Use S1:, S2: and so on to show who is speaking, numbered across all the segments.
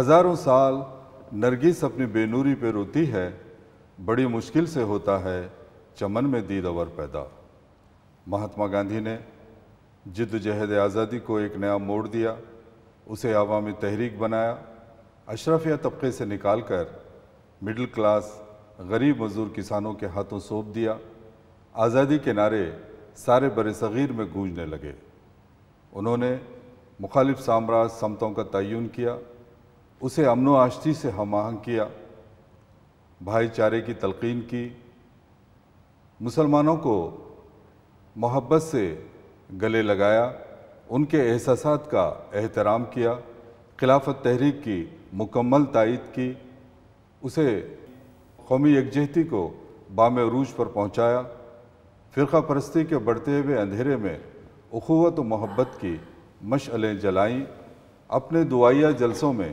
S1: हज़ारों साल नरगिस अपनी बेनूरी पे रोती है बड़ी मुश्किल से होता है चमन में दीद अवर पैदा महात्मा गांधी ने जद्दोजहद आज़ादी को एक नया मोड़ दिया उसे आवामी तहरीक बनाया अशरफिया तबके से निकाल कर मिडिल क्लास गरीब मजदूर किसानों के हाथों सौंप दिया आज़ादी के नारे सारे बर सग़ीर में गूंजने लगे उन्होंने मुखालिफ साम्राज्य समतों का तयन किया उसे अमन आश्ती से हम आहंग किया भाईचारे की तलकीन की मुसलमानों को मोहब्बत से गले लगाया उनके एहसास का एहतराम किया खिलाफत तहरीक की मुकम्मल तइद की उसे कौमी यकजहती को बाम अरूज पर पहुँचाया फ़िरका परस्ती के बढ़ते हुए अंधेरे में अखवत व मोहब्बत की मशलें जलाईं अपने दुआया जलसों में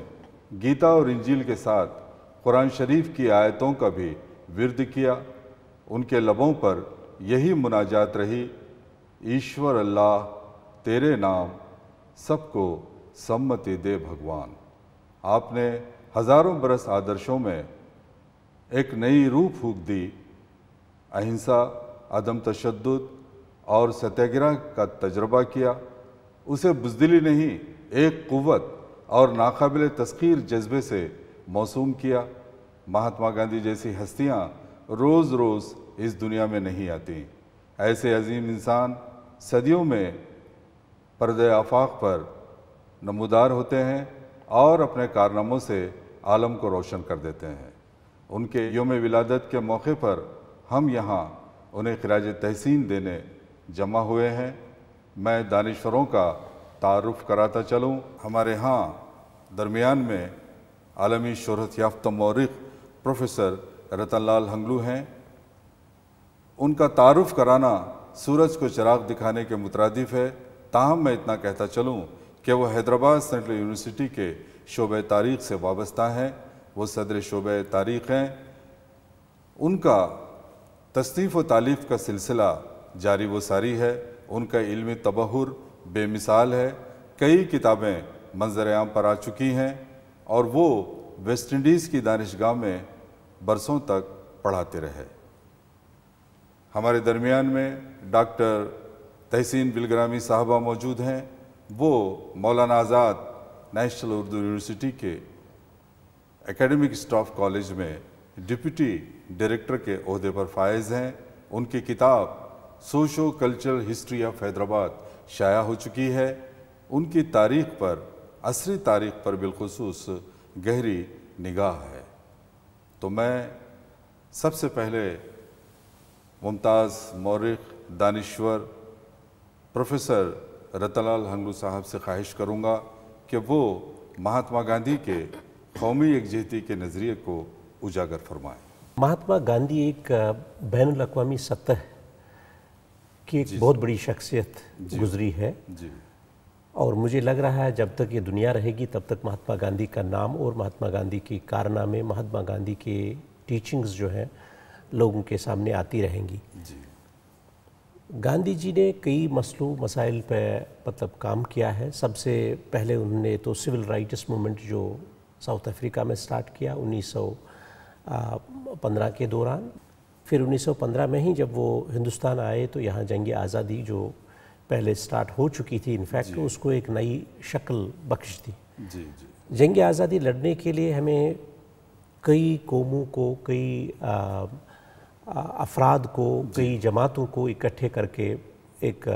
S1: गीता और इंजील के साथ कुरान शरीफ की आयतों का भी विरद किया उनके लबों पर यही मुनाजात रही ईश्वर अल्लाह तेरे नाम सबको सम्मति दे भगवान आपने हज़ारों बरस आदर्शों में एक नई रूह फूक दी अहिंसा अदम तशद और सत्याग्रह का तजर्बा किया उसे बुजदिली नहीं एक कुवत और नाकबिल तस्खीर जज्बे से मौसूम किया महात्मा गांधी जैसी हस्तियाँ रोज़ रोज़ इस दुनिया में नहीं आती ऐसे अजीम इंसान सदियों में परद आफाक पर नमदार होते हैं और अपने कारनामों से आलम को रोशन कर देते हैं उनके योम विलादत के मौके पर हम यहाँ उन्हें खराज तहसीन देने जमा हुए हैं मैं दानश्वरों का तारफ़ कराता चलूँ हमारे यहाँ दरमियान में आलमी शहरत याफ्त मौरख प्रोफेसर रतन लाल हंगलू हैं उनका तारफ़ कराना सूरज को चिराग दिखाने के मुतरदफ है ताहम मैं इतना कहता चलूँ कि वह हैदराबाद सेंट्रल यूनिवर्सिटी के शोब तारीख से वाबस्ता हैं वो सदर शोब तारीख हैं उनका तस्तीफ़ व तालीफ़ का सिलसिला जारी व सारी है उनका इल्म तबहर बेमिसाल है कई किताबें मंजर आम पर आ चुकी हैं और वो वेस्ट इंडीज़ की दानशगाह में बरसों तक पढ़ाते रहे हमारे दरमियान में डॉक्टर तहसीन बिलग्रामी साहबा मौजूद हैं वो मौलाना आज़ाद नेशनल उर्दू यूनिवर्सिटी के एकेडमिक स्टाफ कॉलेज में डिप्टी डायरेक्टर के अहदे पर फायज़ हैं उनकी किताब socio cultural history of Hyderabad शाया हो चुकी है उनकी तारीख पर असरी तारीख पर बिलखसूस गहरी निगाह है तो मैं सबसे पहले मुमताज़ मौरख दानश्वर प्रोफेसर रतलाल हंगलू साहब से ख्वाहिश करूँगा कि वो महात्मा गांधी के कौमी यकजहती के नज़रिए को उजागर फरमाएँ
S2: महात्मा गांधी एक बैन अवी सतह की एक बहुत बड़ी शख्सियत गुजरी है जी और मुझे लग रहा है जब तक ये दुनिया रहेगी तब तक महात्मा गांधी का नाम और महात्मा गांधी के कारनामे महात्मा गांधी के टीचिंग्स जो हैं लोगों के सामने आती रहेंगी गांधी जी ने कई मसलू मसाइल पर मतलब काम किया है सबसे पहले उन्होंने तो सिविल राइट्स मूवमेंट जो साउथ अफ्रीका में स्टार्ट किया 1915 के दौरान फिर 1915 में ही जब वो हिंदुस्तान आए तो यहाँ जंग आज़ादी जो पहले स्टार्ट हो चुकी थी इनफैक्ट तो उसको एक नई शक्ल बख्श दी जी जी जंग आज़ादी लड़ने के लिए हमें कई कौमों को कई अफराद को कई जमातों को इकट्ठे करके एक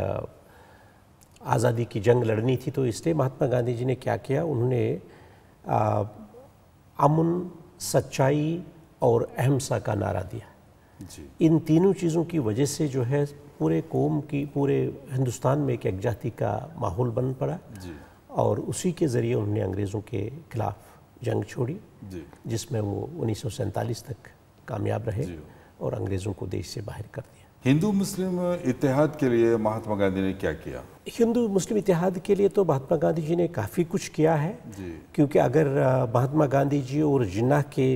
S2: आज़ादी की जंग लड़नी थी तो इसलिए महात्मा गांधी जी ने क्या किया उन्होंने अमन सच्चाई और अहमसा का नारा दिया इन तीनों चीज़ों की वजह से जो है पूरे कौम की पूरे हिंदुस्तान में एक यकजाती का माहौल बन पड़ा और उसी के ज़रिए उन्होंने अंग्रेज़ों के खिलाफ जंग छोड़ी जिसमें वो उन्नीस तक कामयाब रहे और अंग्रेज़ों को देश से बाहर कर दिया
S1: हिंदू मुस्लिम इतिहाद के लिए महात्मा गांधी ने क्या किया
S2: हिंदू मुस्लिम इतिहाद के लिए तो महात्मा गांधी जी ने काफ़ी कुछ किया है क्योंकि अगर महात्मा गांधी जी और जिन्ना के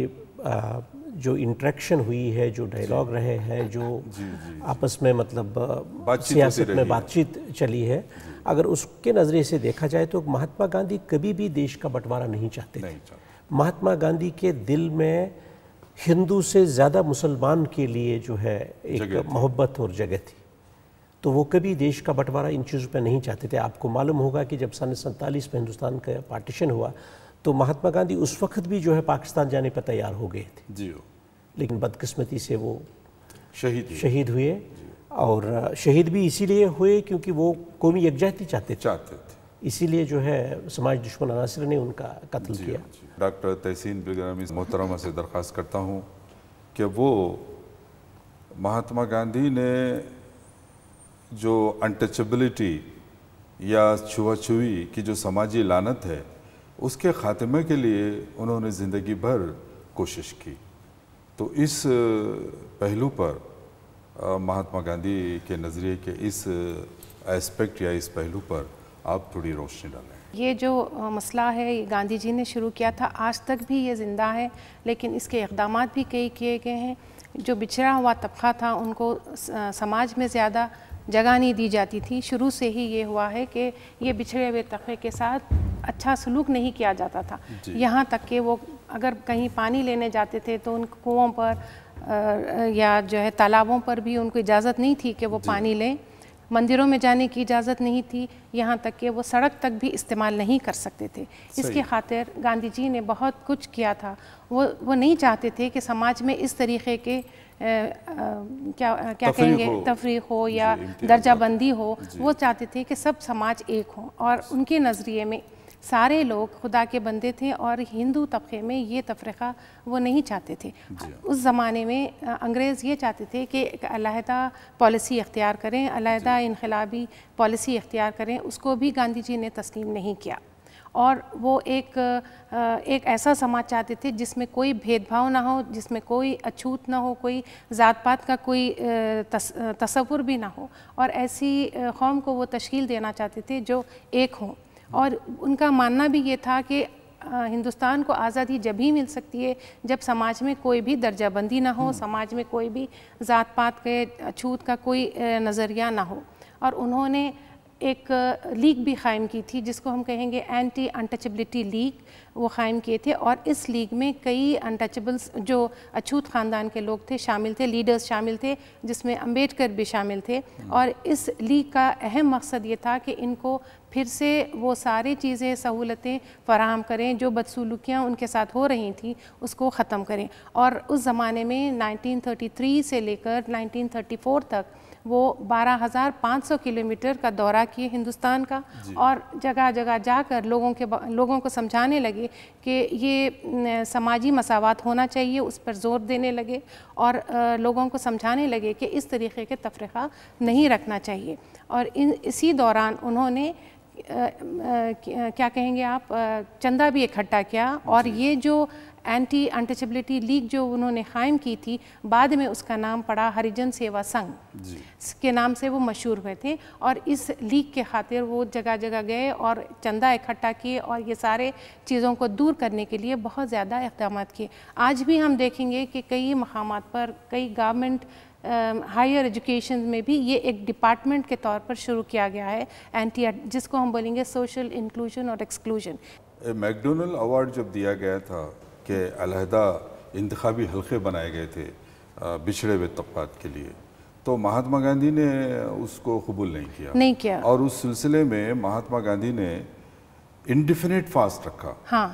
S2: जो इंट्रैक्शन हुई है जो डायलॉग रहे हैं जो जी, जी, आपस में मतलब सियासत में बातचीत चली है अगर उसके नज़रिए से देखा जाए तो महात्मा गांधी कभी भी देश का बंटवारा नहीं चाहते थे महात्मा गांधी के दिल में हिंदू से ज़्यादा मुसलमान के लिए जो है एक मोहब्बत और जगह थी तो वो कभी देश का बंटवारा इन चीज़ों पर नहीं चाहते थे आपको मालूम होगा कि जब सन सैंतालीस में हिंदुस्तान का पार्टीशन हुआ तो महात्मा गांधी उस वक्त भी जो है पाकिस्तान जाने पर तैयार हो गए थे जी लेकिन बदकिस्मती से वो शहीद शहीद हुए और शहीद भी इसीलिए हुए क्योंकि वो कौमी यकजहती चाहते चाहते थे इसीलिए जो है समाज दुश्मन अनासर ने उनका कत्ल किया हाँ,
S1: डॉक्टर तहसीन बिगरामी मोहतरमा से दरख्वास्त करता हूँ कि वो महात्मा गांधी ने जो अनटचबिलिटी या छुआछुई की जो समाजी लानत है उसके ख़ात्मे के लिए उन्होंने ज़िंदगी भर कोशिश की तो इस पहलू पर महात्मा गांधी के नज़रिए के इस एस्पेक्ट या इस पहलू पर आप थोड़ी रोशनी डालें
S3: ये जो मसला है ये गांधी जी ने शुरू किया था आज तक भी ये ज़िंदा है लेकिन इसके इकदाम भी कई किए गए हैं जो बिछड़ा हुआ तबका था उनको समाज में ज़्यादा जगह नहीं दी जाती थी शुरू से ही ये हुआ है कि ये बिछड़े हुए तबके के साथ अच्छा सलूक नहीं किया जाता था यहाँ तक कि वो अगर कहीं पानी लेने जाते थे तो उन कुओं पर या जो है तालाबों पर भी उनको इजाज़त नहीं थी कि वो पानी लें मंदिरों में जाने की इजाज़त नहीं थी यहाँ तक कि वो सड़क तक भी इस्तेमाल नहीं कर सकते थे इसकी खातिर गांधी जी ने बहुत कुछ किया था वो वो नहीं चाहते थे कि समाज में इस तरीके के आ, आ, क्या क्या कहेंगे तफरी हो या दर्जाबंदी हो वो चाहते थे कि सब समाज एक हो और उनके नज़रिए में सारे लोग खुदा के बंदे थे और हिंदू तबके में ये तफरक़ा वो नहीं चाहते थे उस ज़माने में अंग्रेज़ ये चाहते थे कि एक अलहदा पॉलिसी अख्तियार करें अलहदा इनकलाबी पॉलिसी अख्तियार करें उसको भी गांधी जी ने तस्लीम नहीं किया और वो एक एक ऐसा समाज चाहते थे जिसमें कोई भेदभाव ना हो जिसमें कोई अछूत ना हो कोई ज़ात पात का कोई तस, तस्वुर भी ना हो और ऐसी कौम को वो तश्ील देना चाहते थे जो एक हों और उनका मानना भी ये था कि हिंदुस्तान को आज़ादी जब ही मिल सकती है जब समाज में कोई भी दर्जाबंदी ना हो हम्म। समाज में कोई भी ज़ात पात के छूत का कोई नज़रिया ना हो और उन्होंने एक लीग भी क़ायम की थी जिसको हम कहेंगे एंटी अनटचबिलिटी लीग वो क़ायम किए थे और इस लीग में कई अनटचबल्स जो अछूत ख़ानदान के लोग थे शामिल थे लीडर्स शामिल थे जिसमें अम्बेडकर भी शामिल थे हम्म। और इस लीग का अहम मकसद ये था कि इनको फिर से वो सारी चीज़ें सहूलतें फ़राहम करें जो बदसलूकियाँ उनके साथ हो रही थी उसको ख़त्म करें और उस ज़माने में 1933 से लेकर 1934 तक वो 12,500 किलोमीटर का दौरा किए हिंदुस्तान का और जगह जगह जाकर लोगों के लोगों को समझाने लगे कि ये समाजी मसावत होना चाहिए उस पर ज़ोर देने लगे और लोगों को समझाने लगे कि इस तरीके के तफरखा नहीं रखना चाहिए और इन इसी दौरान उन्होंने क्या कहेंगे आप चंदा भी इकट्ठा किया और ये जो एंटी अनटचबिलिटी लीग जो उन्होंने कायम की थी बाद में उसका नाम पड़ा हरिजन सेवा संघ के नाम से वो मशहूर हुए थे और इस लीग के खातिर वो जगह जगह गए और चंदा इकट्ठा किए और ये सारे चीज़ों को दूर करने के लिए बहुत ज़्यादा इकदाम किए आज भी हम देखेंगे कि कई मकाम पर कई गवर्नमेंट हायर uh, एजुकेशन में भी ये एक डिपार्टमेंट के तौर पर शुरू किया गया है एंटी जिसको हम बोलेंगे सोशल इंक्लूजन और एक्सक्लूजन
S1: मैकडोनल अवार्ड जब दिया गया था कि अलहदा इंतबी हलके बनाए गए थे बिछड़े हुए तबकात के लिए तो महात्मा गांधी ने उसको कबूल नहीं किया नहीं किया और उस सिलसिले में महात्मा गांधी ने इनडिफिनिट फास्ट रखा हाँ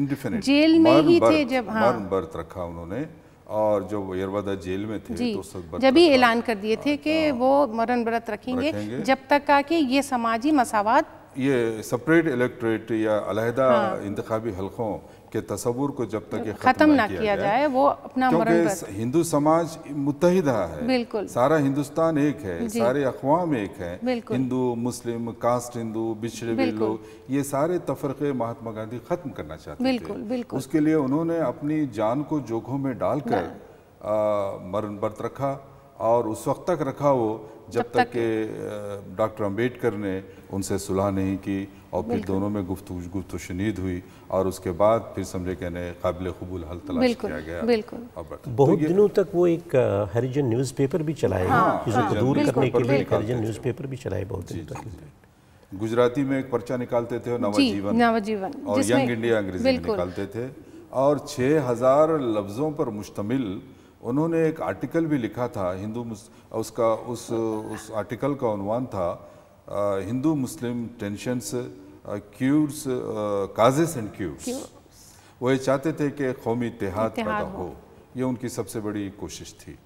S1: इनडिफिनिट जेल में ही थे जब हाँ बर्थ रखा उन्होंने और जो येरवादा जेल में थे जी, तो जब ही
S3: ऐलान कर दिए थे हाँ, कि हाँ। वो मरण व्रत रखेंगे, रखेंगे जब तक का कि ये समाजी मसावत
S1: ये सेपरेट इलेक्ट्रेट या अलहदा हाँ। इंतबी हलकों के तस्वूर को जब तक खत्म ना किया, किया जाए
S3: वो अपना क्योंकि
S1: हिंदू समाज मुतहदा है बिल्कुल सारा हिंदुस्तान एक है सारे अखवाम एक है हिंदू मुस्लिम कास्ट हिंदू बिछड़े हुए लोग ये सारे तफरके महात्मा गांधी खत्म करना चाहते बिल्कुल, बिल्कुल। उसके लिए उन्होंने अपनी जान को जोखों में डालकर हाँ। मरण व्रत रखा और उस वक्त तक रखा वो जब तक के डॉक्टर अम्बेडकर ने उनसे सुलह नहीं की और फिर दोनों में गुफ्त गुफ्त शनीद हुई और उसके बाद फिर समझे कहने काबिल कबूल हल तलाश किया गया बिल्कुल तो बहुत
S2: दिनों तक वो एक हरिजन न्यूज़ पेपर भी चलाए हाँ, को हाँ, दूर करने के लिए हरिजन न्यूज़ पेपर भी चलाए बहुत दिनों तक गुजराती में एक पर्चा निकालते थे नवजीवन
S3: नवजीवन और यंग इंडिया अंग्रेजी में निकालते
S1: थे और छः हज़ार लफ्ज़ों पर मुश्तमिल उन्होंने एक आर्टिकल भी लिखा था हिंदू उसका उस उस आर्टिकल का उनवान था हिंदू मुस्लिम से क्यूर्स काजेस एंड क्यूर्स वो ये चाहते थे कि कौमी इतिहाद पैदा हो।, ये उनकी सबसे बड़ी कोशिश थी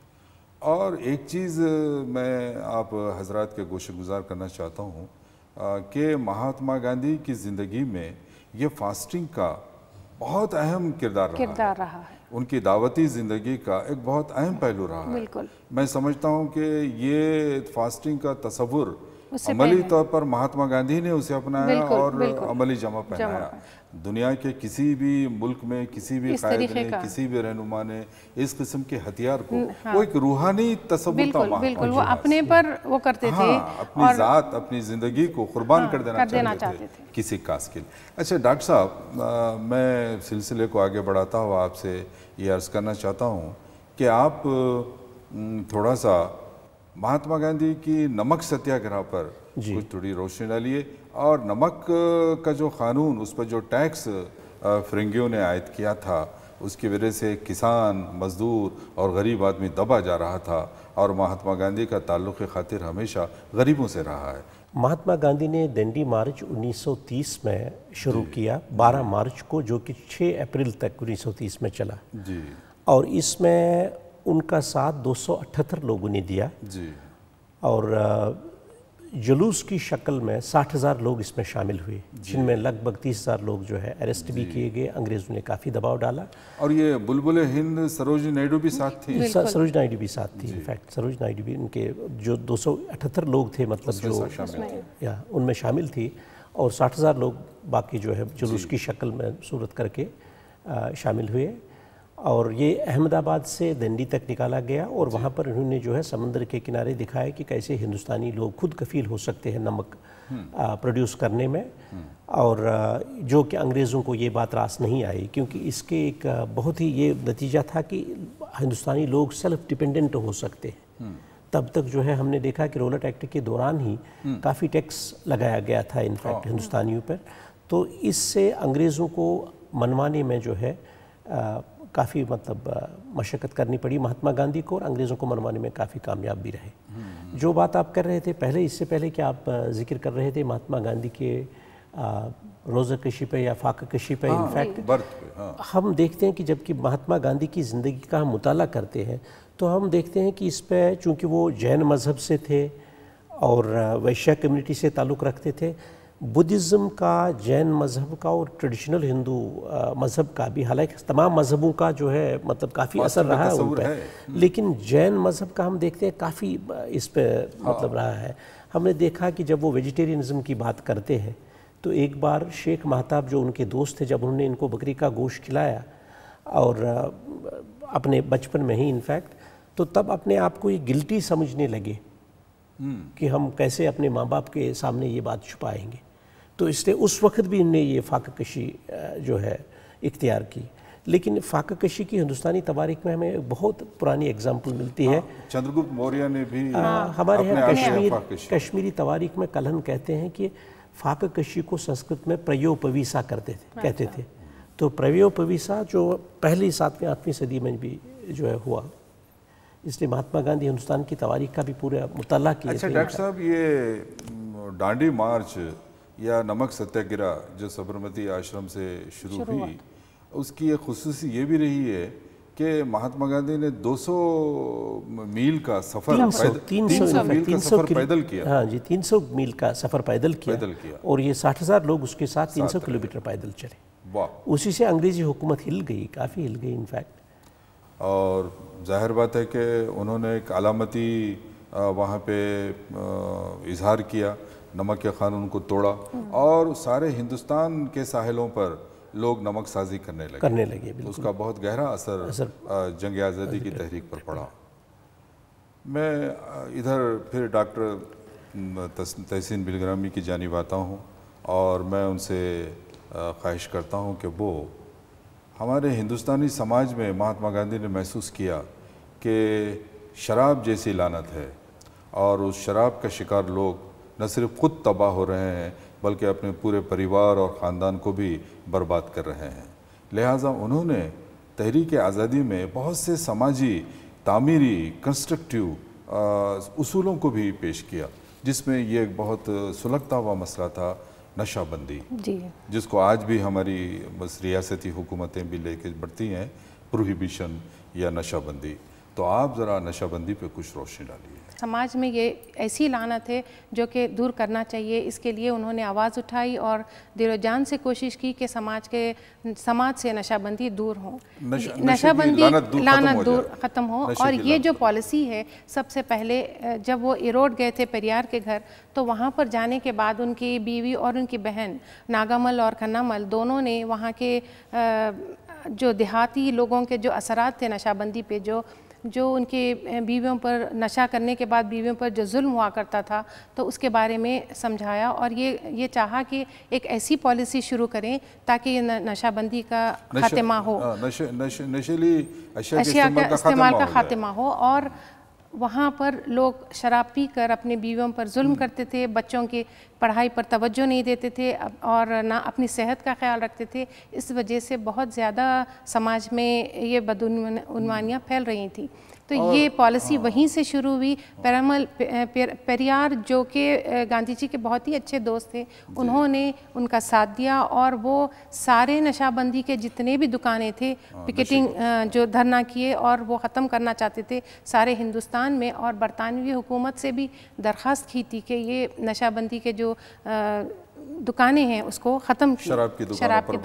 S1: और एक चीज़ uh, मैं आप uh, हजरात के गोश गुजार करना चाहता हूँ uh, कि महात्मा गांधी की ज़िंदगी में ये फास्टिंग का बहुत अहम किरदार रहा रहा है उनकी दावती ज़िंदगी का एक बहुत अहम पहलू रहा है मैं समझता हूँ कि ये फास्टिंग का तस्वुर अमली तौर पर महात्मा गांधी ने उसे अपनाया और बिल्कुल, अमली जमा पहनाया दुनिया के किसी भी मुल्क में किसी भी कायद ने किसी भी रहनुमा ने इस किस्म के हथियार को हाँ। वो एक रूहानी तस्वुर बिल्कुल बिल्कुल वो
S3: अपने पर वो करते हाँ, थे अपनी और... जात
S1: अपनी जिंदगी को कुर्बान हाँ, कर देना, कर देना चाहते थे किसी कास के लिए अच्छा डॉक्टर साहब मैं सिलसिले को आगे बढ़ाता हुआ आपसे ये अर्ज़ करना चाहता हूँ कि आप थोड़ा सा महात्मा गांधी की नमक सत्याग्रह पर कुछ थोड़ी रोशनी डालिए और नमक का जो कानून उस पर जो टैक्स फिरंगियों ने आयद किया था उसकी वजह से किसान मजदूर और गरीब आदमी दबा जा रहा था और महात्मा गांधी का ताल्लुक खातिर हमेशा गरीबों से रहा है
S2: महात्मा गांधी ने दंडी मार्च 1930 में शुरू किया 12 मार्च को जो कि 6 अप्रैल तक 1930 में चला जी और इसमें उनका साथ 278 लोगों ने दिया जी और जुलूस की शक्ल में साठ हज़ार लोग इसमें शामिल हुए जिनमें लगभग तीस हज़ार लोग जो है अरेस्ट भी किए गए अंग्रेज़ों ने काफ़ी दबाव डाला
S1: और ये बुलबुल हिंद सरोज नायडू भी साथ थी सरोज नायडू
S2: भी साथ थी इनफैक्ट सरोज नायडू भी इनके जो 278 लोग थे मतलब जो या उनमें शामिल थी और साठ हज़ार लोग बाकी जो है जुलूस की शक्ल में सूरत करके शामिल हुए और ये अहमदाबाद से दंडी तक निकाला गया और वहाँ पर इन्होंने जो है समंदर के किनारे दिखाया कि कैसे हिंदुस्तानी लोग खुद कफील हो सकते हैं नमक प्रोड्यूस हम्म। करने में हम्म। और जो कि अंग्रेज़ों को ये बात रास नहीं आई क्योंकि इसके एक बहुत ही ये नतीजा था कि हिंदुस्तानी लोग सेल्फ डिपेंडेंट हो सकते हैं हम्म। तब तक जो है हमने देखा कि रोलट एक्ट के दौरान ही काफ़ी टैक्स लगाया गया था इनफैक्ट हाँ। हिंदुस्तानियों पर तो इससे अंग्रेज़ों को मनवाने में जो है काफ़ी मतलब मशक्क़त करनी पड़ी महात्मा गांधी को और अंग्रेज़ों को मनवाने में काफ़ी कामयाब भी रहे हम्म। जो बात आप कर रहे थे पहले इससे पहले कि आप जिक्र कर रहे थे महात्मा गांधी के रोज़ा कशी पे या फाका कशी पे हाँ, इनफैक्ट हाँ। हम देखते हैं कि जबकि महात्मा गांधी की ज़िंदगी का हम मुताला करते हैं तो हम देखते हैं कि इस पर चूँकि वो जैन मज़हब से थे और वैश्य कम्युनिटी से ताल्लुक़ रखते थे बुद्धिज़्म का जैन मज़हब का और ट्रेडिशनल हिंदू मज़हब का भी हालांकि तमाम मज़हबों का जो है मतलब काफ़ी असर रहा है उन पर हम्म। लेकिन जैन मज़हब का हम देखते हैं काफ़ी इस पर मतलब हाँ। रहा है हमने देखा कि जब वो वेजिटेरियनिज़म की बात करते हैं तो एक बार शेख महताब जो उनके दोस्त थे जब उन्होंने इनको बकरी का गोश्त खिलाया और अपने बचपन में ही इनफैक्ट तो तब अपने आप को ये गिल्टी समझने लगे हम्म। कि हम कैसे अपने माँ बाप के सामने ये बात छुपाएंगे तो इसलिए उस वक्त भी इनने ये फाका कशी जो है इख्तियार की लेकिन फाका कशी की हिंदुस्तानी तबारिक में हमें बहुत पुरानी एग्जाम्पल मिलती है
S1: हाँ, चंद्रगुप्त मौर्य ने भी आ, हाँ, हमारे यहाँ कश्मीर
S2: कश्मीरी तबारिक में कलहन कहते हैं कि फाका कशी को संस्कृत में प्रयोपवीसा करते थे अच्छा। कहते थे तो प्रयोपवीसा जो पहली सातवीं आठवीं सदी में भी जो है हुआ इसलिए महात्मा गांधी हिंदुस्तान की तवारीख का भी पूरा मुताला किया अच्छा तो डॉक्टर
S1: साहब ये डांडी मार्च या नमक सत्याग्रह जो साबरमती आश्रम से शुरू हुई उसकी एक खसूसी ये भी रही है कि महात्मा गांधी ने 200 मील का सफर 300, मील का सफर पैदल किया हाँ
S2: जी 300 मील का सफर पैदल किया पैदल किया और ये साठ हज़ार लोग उसके साथ 300 किलोमीटर पैदल चले वाह उसी से अंग्रेजी हुकूमत हिल गई काफ़ी हिल गई इनफैक्ट
S1: और जाहिर बात है कि उन्होंने एक अलामती वहाँ पे इजहार किया नमक के कानून को तोड़ा और सारे हिंदुस्तान के साहिलों पर लोग नमक साजी करने लगे करने लगे उसका बहुत गहरा असर, असर जंग आज़ादी की तहरीक पर पड़ा मैं इधर फिर डॉक्टर तहसीन बिलग्रामी की जानी आता हूँ और मैं उनसे ख्वाहिश करता हूँ कि वो हमारे हिंदुस्तानी समाज में महात्मा गांधी ने महसूस किया कि शराब जैसी लानत है और उस शराब का शिकार लोग न सिर्फ खुद तबाह हो रहे हैं बल्कि अपने पूरे परिवार और ख़ानदान को भी बर्बाद कर रहे हैं लिहाजा उन्होंने तहरीक आज़ादी में बहुत से समाजी तामीरी कंस्ट्रक्टिव उसूलों को भी पेश किया जिसमें ये एक बहुत सुलगता हुआ मसला था नशाबंदी जिसको आज भी हमारी बस रियासती हुकूमतें भी लेके बढ़ती हैं प्रोहिबिशन या नशाबंदी तो आप ज़रा नशाबंदी पे कुछ रोशनी डालिए
S3: समाज में ये ऐसी लानत है जो कि दूर करना चाहिए इसके लिए उन्होंने आवाज़ उठाई और दिलोजान से कोशिश की कि समाज के समाज से नशाबंदी दूर हो
S2: नशाबंदी लानत दूर
S3: ख़त्म हो और ये जो पॉलिसी है सबसे पहले जब वो इरोड गए थे परियार के घर तो वहाँ पर जाने के बाद उनकी बीवी और उनकी बहन नागामल और खन्नामल दोनों ने वहाँ के जो देहाती लोगों के जो असरात थे नशाबंदी पे जो जो उनके बीवियों पर नशा करने के बाद बीवियों पर जो जुल्म हुआ करता था तो उसके बारे में समझाया और ये ये चाहा कि एक ऐसी पॉलिसी शुरू करें ताकि ये नशाबंदी का खात्मा हो हाँ,
S1: नशे, नशे, नशेली अशिया का इस्तेमाल का खात्मा
S3: हो और वहाँ पर लोग शराब पी कर अपने बीवियों पर जुल्म हम्म। करते थे बच्चों की पढ़ाई पर तवज्जो नहीं देते थे और ना अपनी सेहत का ख्याल रखते थे इस वजह से बहुत ज़्यादा समाज में ये बदनवानियाँ फैल रही थी तो ये पॉलिसी हाँ। वहीं से शुरू हुई पैरामल पेरियार जो कि गांधी जी के बहुत ही अच्छे दोस्त थे उन्होंने उनका साथ दिया और वो सारे नशाबंदी के जितने भी दुकानें थे हाँ, पिकेटिंग जो धरना किए और वो ख़त्म करना चाहते थे सारे हिंदुस्तान में और बरतानवी हुकूमत से भी दरख्वास्त की थी कि ये नशाबंदी के जो दुकानें हैं उसको ख़त्म शराब की शराब की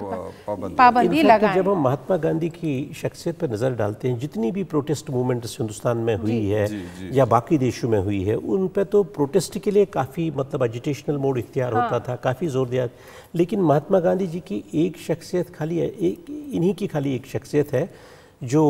S3: पाबंदी, लगा जब
S2: हम महात्मा गांधी की शख्सियत पर नज़र डालते हैं जितनी भी प्रोटेस्ट मूवमेंट हिंदुस्तान में हुई है या बाकी देशों में हुई है उन पर तो प्रोटेस्ट के लिए काफ़ी मतलब एजुटेशनल मोड इख्तियार हाँ। होता था काफ़ी जोर दिया लेकिन महात्मा गांधी जी की एक शख्सियत खाली है एक इन्हीं की खाली एक शख्सियत है जो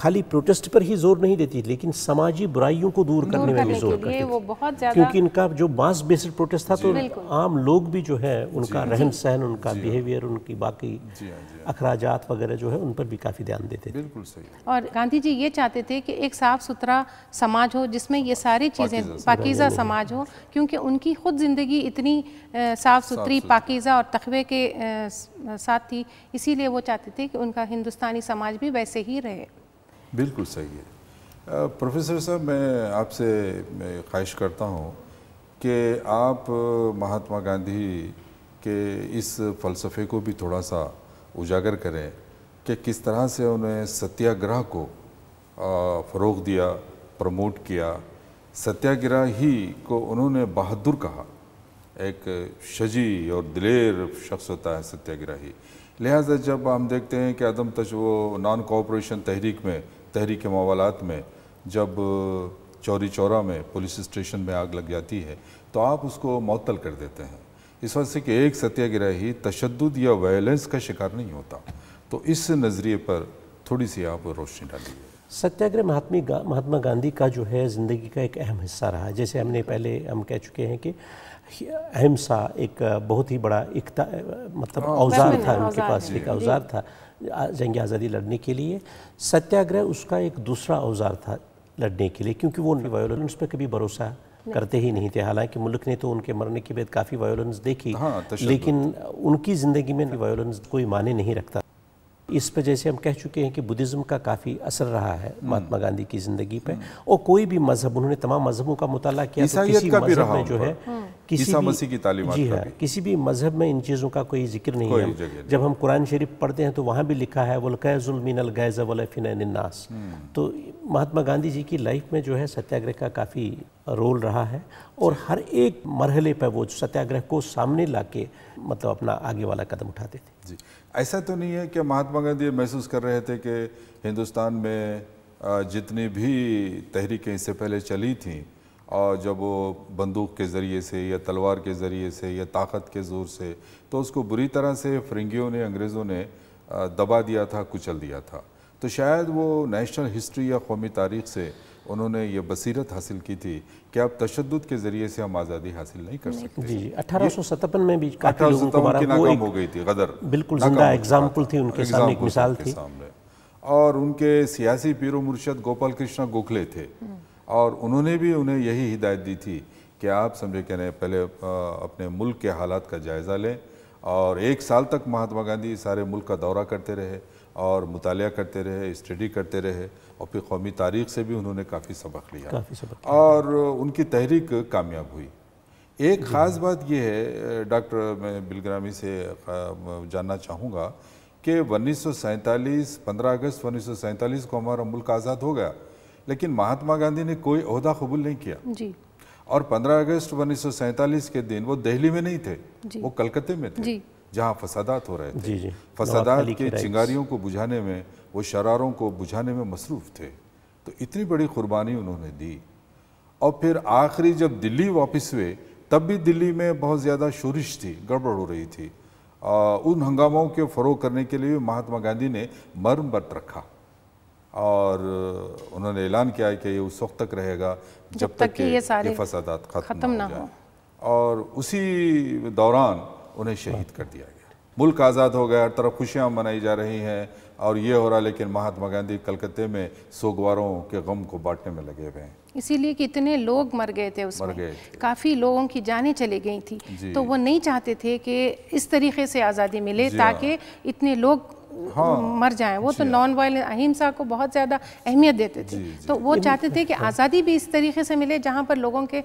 S2: खाली प्रोटेस्ट पर ही जोर नहीं देती लेकिन समाजी बुराइयों को दूर, दूर करने में भी जोर करती वो
S3: बहुत क्योंकि
S2: इनका जो मास बेस्ड प्रोटेस्ट था तो आम लोग भी जो है उनका रहन सहन उनका बिहेवियर हाँ। उनकी बाकी हाँ, हाँ। अखराज वगैरह जो है उन पर भी काफ़ी ध्यान देते थे बिल्कुल सही
S3: और गांधी जी ये चाहते थे कि एक साफ सुथरा समाज हो जिसमें ये सारी चीज़ें पाकिज़ा समाज हो क्योंकि उनकी खुद ज़िंदगी इतनी साफ़ सुथरी पाकिज़ा और तखबे के साथ थी इसीलिए वो चाहते थे कि उनका हिंदुस्तानी समाज भी वैसे ही रहे
S1: बिल्कुल सही है प्रोफेसर साहब मैं आपसे ख्वाहिश करता हूँ कि आप महात्मा गांधी के इस फ़लसफ़े को भी थोड़ा सा उजागर करें कि किस तरह से उन्हें सत्याग्रह को फ़रोग दिया प्रमोट किया सत्याग्रह ही को उन्होंने बहादुर कहा एक शजी और दिलेर शख्स होता है सत्याग्रही लिहाजा जब हम देखते हैं कि अदम तश वो नॉन कोऑपरेशन तहरीक में तहरीक मवालत में जब चौरी चौरा में पुलिस स्टेशन में आग लग जाती है तो आप उसको मअतल कर देते हैं इस वजह से कि एक सत्याग्रही तशद या वायलेंस का शिकार नहीं होता तो इस नज़रिए पर थोड़ी सी आप रोशनी डालिए
S2: सत्याग्रह महात्मा गा, महात्मा गांधी का जो है ज़िंदगी का एक अहम हिस्सा रहा जैसे हमने पहले हम कह चुके हैं कि अहिंसा एक बहुत ही बड़ा इकता मतलब हाँ, औजार था उनके पास एक औजार था जंग आज़ादी लड़ने के लिए सत्याग्रह उसका एक दूसरा औजार था लड़ने के लिए क्योंकि वो वायोलेंस पर कभी भरोसा करते ही नहीं थे हालांकि मुल्क ने तो उनके मरने के बाद काफ़ी वायोलेंस देखी हाँ, लेकिन उनकी ज़िंदगी में वायोलेंस कोई माने नहीं रखता इस पर जैसे हम कह चुके हैं कि बुद्धिज़्म का काफ़ी असर रहा है हम्म। महात्मा गांधी की ज़िंदगी पे और कोई भी मजहब उन्होंने तमाम मजहबों का मुताला किया तो किसी मजहब में जो है हम्म। किसी भी मसीह की तालीम जी हाँ किसी भी मजहब में इन चीज़ों का कोई जिक्र नहीं है जब हम कुरान शरीफ पढ़ते हैं तो वहाँ भी लिखा है वलकैजुलमिन गैज़वलफ़िनन्नास हम्म। तो महात्मा गांधी जी की लाइफ में जो है सत्याग्रह का काफ़ी रोल रहा है और हर एक मरहले पर वो सत्याग्रह को सामने ला मतलब अपना आगे वाला कदम उठाते थे जी ऐसा तो नहीं है कि
S1: महात्मा गांधी महसूस कर रहे थे कि हिंदुस्तान में जितनी भी तहरीकें इससे पहले चली थी और जब वो बंदूक के ज़रिए से या तलवार के ज़रिए से या ताकत के ज़ोर से तो उसको बुरी तरह से फ्रेंगियों ने अंग्रेज़ों ने दबा दिया था कुचल दिया था तो शायद वो नेशनल हिस्ट्री या कौमी तारीख से उन्होंने ये बसीरत हासिल की थी कि आप तशद के ज़रिए से हम आज़ादी हासिल नहीं कर सकते जी अठारह सौ
S2: सत्तावन में भी काफ़ी लोगों को मारा हो गई थी गदर बिल्कुल जिंदा एग्जाम्पल थी उनके सामने एक मिसाल थी
S1: और उनके सियासी पीरो मुर्शद गोपाल कृष्णा गोखले थे और उन्होंने भी उन्हें यही हिदायत दी थी कि आप समझे कह रहे पहले अपने मुल्क के हालात का जायज़ा लें और एक साल तक महात्मा गांधी सारे मुल्क का दौरा करते रहे और मुताल करते रहे स्टडी करते रहे और फिर कौमी तारीख से भी उन्होंने काफ़ी सबक लिया काफ़ी सबक और उनकी तहरीक कामयाब हुई एक ख़ास बात यह है डॉक्टर मैं बिलग्रामी से जानना चाहूँगा कि उन्नीस सौ सैंतालीस पंद्रह अगस्त उन्नीस सौ सैंतालीस को हमारा मुल्क आज़ाद हो गया लेकिन महात्मा गांधी ने कोई अहदा कबूल नहीं किया जी और पंद्रह अगस्त उन्नीस सौ सैंतालीस के दिन वो दिल्ली में नहीं थे वो कलकत्ते में थे जहाँ फसादात हो रहे थे जी जी फसादात के चिंगारियों को बुझाने में वो शरारों को बुझाने में मसरूफ़ थे तो इतनी बड़ी कुर्बानी उन्होंने दी और फिर आखिरी जब दिल्ली वापस हुए तब भी दिल्ली में बहुत ज़्यादा शोरिश थी गड़बड़ हो रही थी आ, उन हंगामों के फ़रोग करने के लिए महात्मा गांधी ने मर्म बट रखा और उन्होंने ऐलान किया कि ये उस वक्त तक रहेगा जब, जब तक, तक ये सारे फसादात खत्म ना हो और उसी दौरान उन्हें शहीद कर दिया गया मुल्क आज़ाद हो गया हर तरफ खुशियाँ मनाई जा रही हैं और ये हो रहा लेकिन महात्मा गांधी कलकत्ते में सोगवारों के गम को बांटने में लगे
S3: हुए हैं इसीलिए कि इतने लोग मर गए थे उसमें गए थे। काफ़ी लोगों की जानें चली गई थी तो वो नहीं चाहते थे कि इस तरीके से आज़ादी मिले ताकि हाँ। इतने लोग हाँ, मर जाएं वो तो नॉन हाँ। वायलेंट अहिंसा को बहुत ज़्यादा अहमियत देते थे जी, जी, तो वो चाहते थे कि हाँ। आज़ादी भी इस तरीके से मिले जहाँ पर लोगों के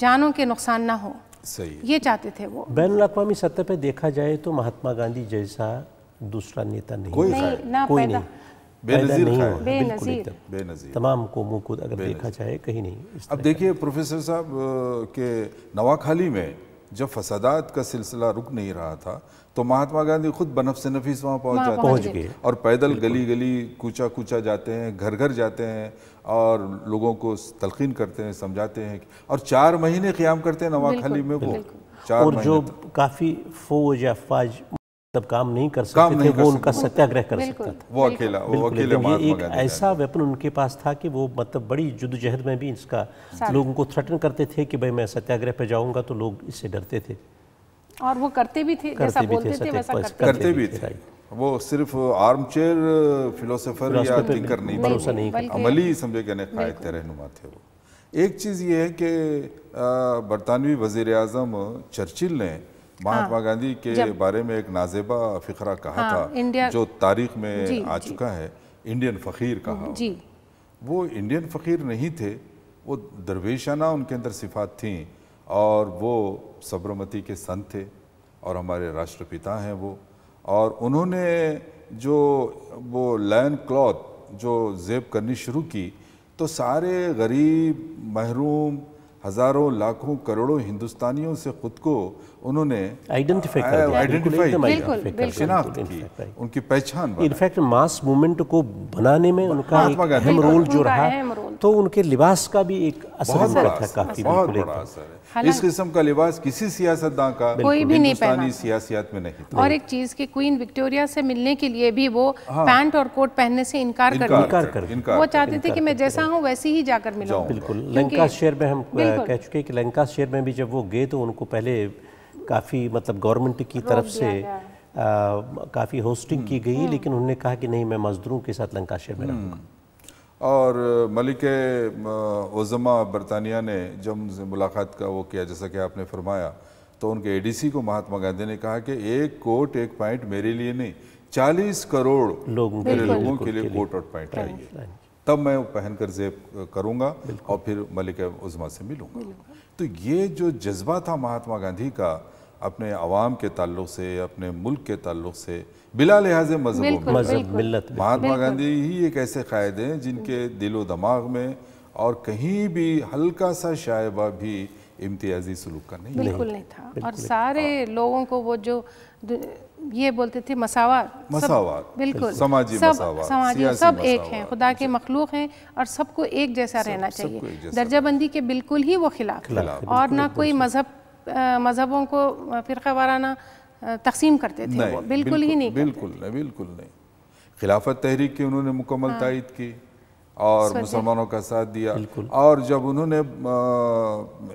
S3: जानों के नुकसान ना हो सही ये चाहते थे वो
S2: बैन अवी सत्ता पे देखा जाए तो महात्मा गांधी जैसा दूसरा नेता नहीं
S3: कोई नहीं, ना कोई नहीं
S2: बेनजीर बेनजीर तमाम कौमों को अगर देखा जाए कहीं नहीं
S1: अब देखिए प्रोफेसर साहब के नवाखाली में जब फसादात का सिलसिला रुक नहीं रहा था तो महात्मा गांधी खुद बनफ नफीस वहाँ पहुँच जाते पहुँच गए और पैदल गली गली कूचा कूचा जाते हैं घर घर जाते हैं और लोगों को तलखीन करते हैं समझाते हैं और चार महीने क़्याम करते हैं नवाखली में वो चार और जो
S2: काफ़ी फौज या अफवाज तब काम नहीं कर सकते थे वो उनका सत्याग्रह कर सकता था वो अकेला वो अकेले ये एक ऐसा वेपन उनके पास था कि वो मतलब बड़ी जुदोजहद में भी इसका लोगों को थ्रेटन करते थे कि भाई मैं सत्याग्रह पे जाऊंगा तो लोग इससे डरते थे
S3: और वो करते भी थे करते भी थे
S1: वो सिर्फ आर्म चेयर फिलोसफर या थिंकर नहीं थे नहीं अमली समझे कहने कायद रहनुमा थे वो एक चीज़ ये है कि बरतानवी वजीर अजम चर्चिल ने महात्मा हाँ, गांधी के बारे में एक नाजेबा फ़िक्रा कहा हाँ, था जो तारीख में आ चुका है इंडियन फ़कीर कहा वो इंडियन फ़कीर नहीं थे वो दरवेशाना उनके अंदर सिफात थी और वो सबरमती के संत थे और हमारे राष्ट्रपिता हैं वो और उन्होंने जो वो लाइन क्लॉथ जो जेब करनी शुरू की तो सारे गरीब महरूम हज़ारों लाखों करोड़ों हिंदुस्तानियों से ख़ुद को
S2: उन्होंने उनकी पहचान इनफैक्ट मास मूवमेंट को बनाने में उनका हाँ, अहम रोल जो रहा तो उनके लिबास का भी एक असर था काफी बहुत बड़ा
S1: असर है इस किस्म का लिबास किसी सियासतदान का कोई भी नहीं पहना सियासियात में नहीं और एक
S3: चीज की क्वीन विक्टोरिया से मिलने के लिए भी वो हाँ। पैंट और कोट पहनने से इनकार कर इनकार
S2: कर वो चाहते थे कि मैं
S3: जैसा हूँ वैसे ही जाकर मिलूं बिल्कुल लंका शहर में हम कह
S2: चुके हैं कि लंका शहर में भी जब वो गए तो उनको पहले काफ़ी मतलब गवर्नमेंट की तरफ से काफ़ी होस्टिंग की गई हम्म। लेकिन उन्होंने कहा कि नहीं मैं मजदूरों के साथ लंकाशर में रहूँगा
S1: हम्म। और मलिक ओजमा बरतानिया ने जब उनसे मुलाकात का वो किया जैसा कि आपने फरमाया तो उनके एडीसी को महात्मा गांधी ने कहा कि एक कोट एक पॉइंट मेरे लिए नहीं चालीस करोड़ लोग मेरे लोगों के लिए कोट और पॉइंट चाहिए तब मैं पहनकर जेब करूँगा और फिर मलिक उजमा से मिलूँगा तो ये जो जज्बा था महात्मा गांधी का अपने आवाम के ताल्लुक से अपने मुल्क के ताल्लुक से बिला लिहाज मजहब महात्मा गांधी ही एक ऐसे कायदे हैं जिनके दिलो दमाग में और कहीं भी हल्का सा शायबा भी इम्तियाजी सलूक का नहीं बिल्कुल नहीं
S3: था और सारे लोगों को वो जो ये बोलते थे मसावात मसावात बिल्कुल समाजी सब समाजी सब एक हैं खुदा के मखलूक हैं और सबको एक जैसा रहना चाहिए दर्जाबंदी के बिल्कुल ही वो खिलाफ और ना कोई मज़हब मज़हबों को फिर वाराना तकसीम करते थे वो बिल्कुल, बिल्कुल ही नहीं
S1: बिल्कुल नहीं बिल्कुल नहीं खिलाफत तहरीक की उन्होंने मुकम्मल हाँ। तायद की और मुसलमानों का साथ दिया और जब उन्होंने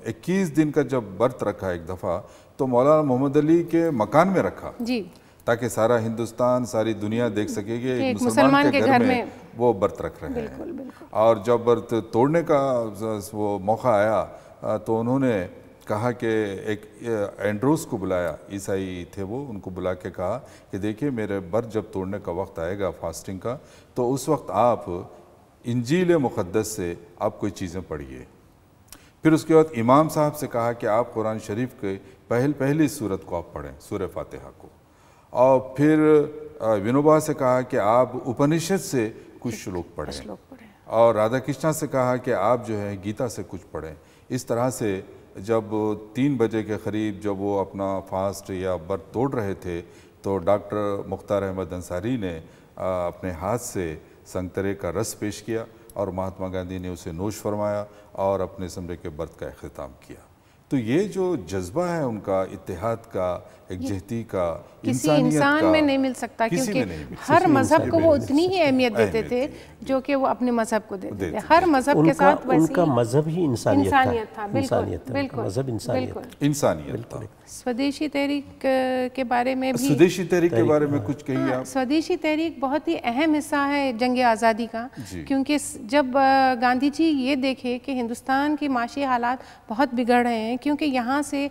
S1: इक्कीस दिन का जब वर्त रखा एक दफ़ा तो मौलाना मोहम्मद अली के मकान में रखा जी ताकि सारा हिंदुस्तान सारी दुनिया देख सके कि मुसलमान के, घर में, में वो वर्त रख रहे हैं और जब वर्त तोड़ने का वो मौका आया तो उन्होंने कहा कि एक एंड्रोस को बुलाया ईसाई थे वो उनको बुला के कहा कि देखिए मेरे बर्थ जब तोड़ने का वक्त आएगा फास्टिंग का तो उस वक्त आप इंजील मुक़दस से आप कोई चीज़ें पढ़िए फिर उसके बाद इमाम साहब से कहा कि आप कुरान शरीफ के पहल पहली सूरत को आप पढ़ें सूर फातहा को और फिर विनोबा से कहा कि आप उपनिषद से कुछ श्लोक पढ़ें और राधा कृष्णा से कहा कि आप जो है गीता से कुछ पढ़ें इस तरह से जब तीन बजे के करीब जब वो अपना फास्ट या बर्थ तोड़ रहे थे तो डॉक्टर मुख्तार अहमद अंसारी ने अपने हाथ से संतरे का रस पेश किया और महात्मा गांधी ने उसे नोश फरमाया और अपने समरे के बर्थ का अख्ताम किया तो ये जो जज्बा है उनका इतिहाद का एक जहती का किसी इंसान में नहीं
S3: मिल सकता क्योंकि हर मज़हब को वो उतनी ही अहमियत देते थे जो कि वो अपने मज़हब को देते थे हर मज़हब के साथ उनका मज़हब
S1: ही इंसानियत था बिल्कुल मज़हब इंसानियत इंसानियत
S3: स्वदेशी तहरीक के बारे में भी स्वदेशी तहरीक के
S1: बारे में हाँ। कुछ कही हाँ, आप
S3: स्वदेशी तहरीक बहुत ही अहम हिस्सा है जंग आज़ादी का क्योंकि जब गांधी जी ये देखे कि हिंदुस्तान के माशी हालात बहुत बिगड़ रहे हैं क्योंकि यहाँ से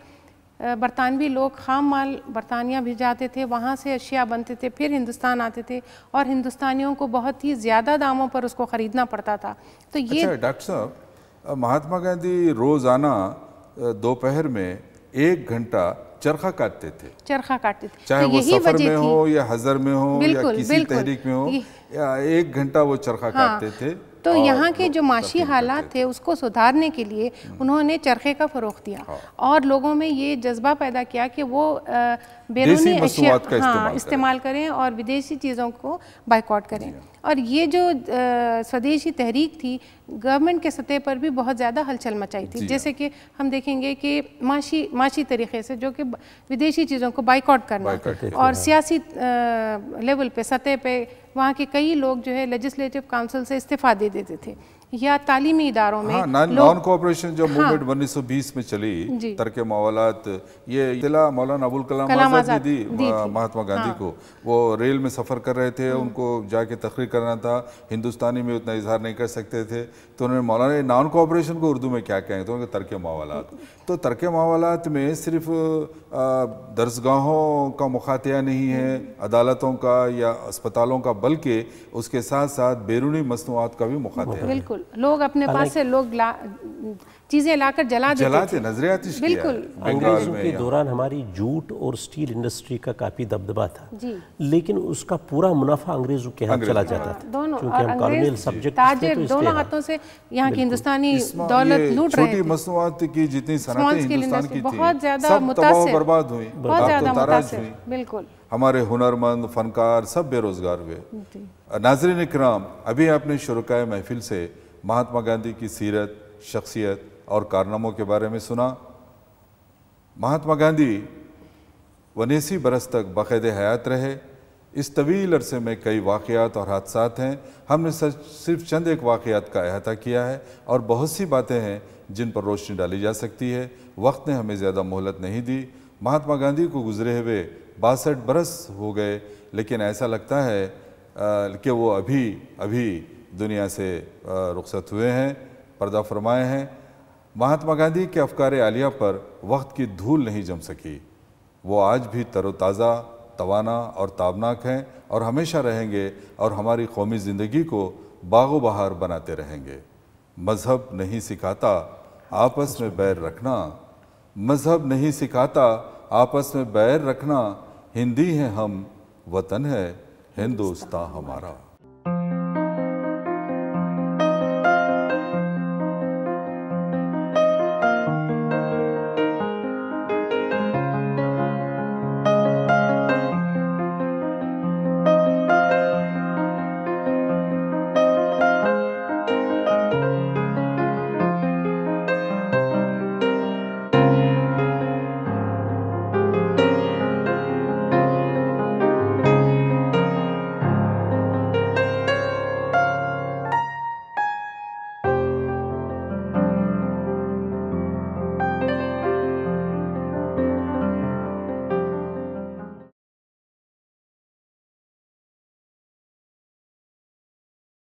S3: बरतानवी लोग खाम माल बरतानिया भिजाते थे वहाँ से अशिया बनते थे फिर हिंदुस्तान आते थे और हिंदुस्तानियों को बहुत ही ज़्यादा दामों पर उसको ख़रीदना पड़ता था तो ये अच्छा,
S1: डॉक्टर साहब महात्मा गांधी रोज़ाना दोपहर में एक घंटा चरखा काटते थे
S3: चरखा काटते थे चाहे तो वो सफर में हो
S1: या हजर में हो या किसी तहरीक में हो या एक घंटा वो चरखा हाँ, काटते थे
S3: तो यहाँ के जो माशी हालात थे उसको सुधारने के लिए हम्म। उन्होंने चरखे का फ़रोग दिया हाँ। और लोगों में ये जज्बा पैदा किया कि वो बैरूनी अशिया का हाँ, इस्तेमाल करें और विदेशी चीज़ों को बाइकआउट करें हाँ। और ये जो स्वदेशी तहरीक थी गवर्नमेंट के सतह पर भी बहुत ज़्यादा हलचल मचाई थी जैसे हाँ। कि हम देखेंगे कि माशी माशी तरीके से जो कि विदेशी चीज़ों को बाइकआउट करना और हाँ। सियासी लेवल पे सतह पे वहाँ के कई लोग जो है लेजिस्लेटिव काउंसिल से इस्तीफ़ा दे देते थे या तालीमी इदारों में हाँ, नॉन
S1: कोऑपरेशन जो मूवमेंट हाँ, 1920 में चली तरक मवालात ये जिला मौलाना अबुल कलाम, कलाम आज़ाद दी, दी महात्मा गांधी हाँ, को वो रेल में सफ़र कर रहे थे हम्म। उनको जाके तकरीर करना था हिंदुस्तानी में उतना इजहार नहीं कर सकते थे तो उन्होंने मौलाना नॉन कोऑपरेशन को उर्दू में क्या कहें तो उनके तरक मवालात तो तरक मवालात में सिर्फ दर्जगाहों का मुखातिया नहीं है हम्म। अदालतों का या अस्पतालों का बल्कि उसके साथ साथ बैरूनी मसनूआत का भी मुखातिया
S3: बिल्कुल लोग अपने पास से लोग चीजें लाकर जला जलाते नजरियाती बिल्कुल अंग्रेजों के दौरान
S2: हमारी जूट और स्टील इंडस्ट्री का काफी दबदबा था लेकिन उसका पूरा मुनाफा अंग्रेजों के हाथ चला जाता था दोनों तो दोनों हाँ। हाथों
S3: से यहाँ की हिंदुस्तानी दौलत लूट रहे छोटी
S1: मसनूआत की जितनी बहुत ज्यादा बर्बाद हुई बहुत तो ज्यादा बिल्कुल हमारे हुनरमंद फनकार सब बेरोजगार हुए नाजरीन कराम अभी आपने शुरू महफिल से महात्मा गांधी की सीरत शख्सियत और कारनामों के बारे में सुना महात्मा गांधी वनेसी बरस तक बाकायदे हयात रहे इस तवील अरसे में कई वाक़ात और हादसा हैं हमने सिर्फ चंद एक वाक़ात का अहाता किया है और बहुत सी बातें हैं जिन पर रोशनी डाली जा सकती है वक्त ने हमें ज़्यादा मोहलत नहीं दी महात्मा गांधी को गुजरे हुए बासठ बरस हो गए लेकिन ऐसा लगता है कि वो अभी अभी दुनिया से रुखसत हुए हैं पर्दा फरमाए हैं महात्मा गांधी के अफकार आलिया पर वक्त की धूल नहीं जम सकी वो आज भी तरोताज़ा तवाना और ताबनाक हैं और हमेशा रहेंगे और हमारी कौमी ज़िंदगी को बागो बहार बनाते रहेंगे मज़हब नहीं सिखाता आपस में बैर रखना मज़हब नहीं सिखाता आपस में बैर रखना हिंदी हैं हम वतन है हिंदुस्तान
S3: हमारा